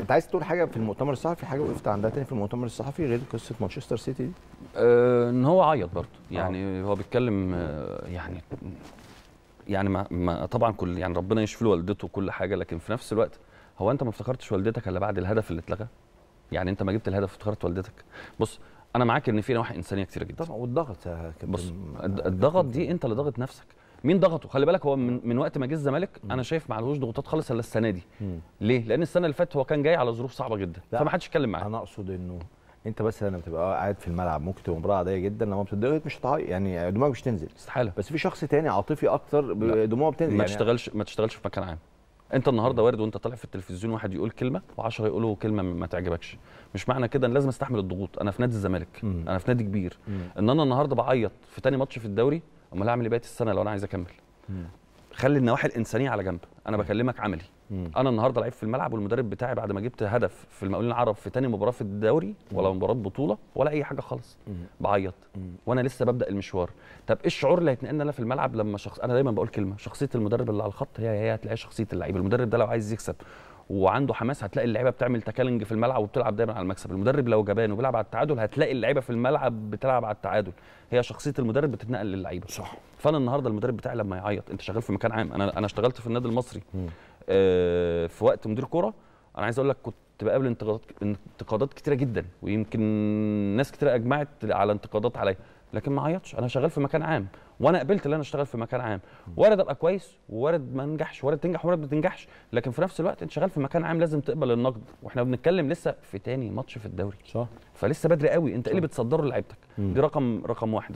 انت عايز تقول حاجه في المؤتمر الصحفي حاجه وقفت عندها تاني في المؤتمر الصحفي غير قصه مانشستر سيتي دي آه، ان هو عيط برضه آه. يعني هو بيتكلم آه، يعني يعني ما, ما طبعا كل يعني ربنا يشفي له والدته وكل حاجه لكن في نفس الوقت هو انت ما افتكرتش والدتك الا بعد الهدف اللي اتلغى يعني انت ما جبت الهدف افتكرت والدتك بص انا معاك ان في نواحي انسانيه كتيره جدا طبعا والضغط يا بص الضغط دي انت اللي ضاغط نفسك مين ضغطه خلي بالك هو من, من وقت ما جه الزمالك انا شايف ما عليهوش ضغوطات خالص الا السنه دي مم. ليه لان السنه اللي فاتت هو كان جاي على ظروف صعبه جدا فما حدش اتكلم معاه انا اقصد انه انت بس لما بتبقى قاعد في الملعب ممكن تبقى مباراه عاديه جدا لما بتضغط مش هتعيط يعني دموعك مش تنزل استحاله بس في شخص تاني عاطفي اكتر دموعه بتنزل ما يعني تشتغلش ما تشتغلش في مكان عام انت النهارده وارد وانت طالع في التلفزيون واحد يقول كلمه و10 يقولوا كلمه ما تعجبكش مش معنى كده ان لازم استحمل الضغوط انا في نادي الزمالك انا في نادي كبير ان انا النهارده بعيط في تاني ماتش في الدوري امال اعمل ايه بقيه السنه لو انا عايز اكمل مم. خلي النواحي الانسانيه على جنب انا بكلمك عملي مم. انا النهارده لعيب في الملعب والمدرب بتاعي بعد ما جبت هدف في المقاولين العرب في تاني مباراه في الدوري ولا مباراه بطوله ولا اي حاجه خالص بعيط وانا لسه ببدا المشوار طب ايه الشعور اللي هيتنقلنا انا في الملعب لما شخص انا دايما بقول كلمه شخصيه المدرب اللي على الخط هي هي هتلاقي شخصيه اللعيب المدرب ده لو عايز يكسب وعنده حماس هتلاقي اللعيبه بتعمل تكالنج في الملعب وبتلعب دايما على المكسب المدرب لو جبان وبيلعب على التعادل هتلاقي اللعيبه في الملعب بتلعب على التعادل هي شخصيه المدرب بتتنقل للعيبه صح فانا النهارده المدرب بتاعي لما يعيط انت شغال في مكان عام انا انا اشتغلت في النادي المصري آه في وقت مدير كوره انا عايز اقول لك كنت بقابل انتقادات انتقادات كتيره جدا ويمكن ناس كتيره اجمعت على انتقادات عليا لكن ما عيطش انا شغال في مكان عام وانا قبلت ان انا اشتغل في مكان عام وارد ابقى كويس وارد ما انجحش وارد تنجح وارد ما تنجحش لكن في نفس الوقت انت شغال في مكان عام لازم تقبل النقد واحنا بنتكلم لسه في تاني ماتش في الدوري صح فلسه بدري قوي انت ايه اللي بتصدره لعيبتك دي رقم رقم واحد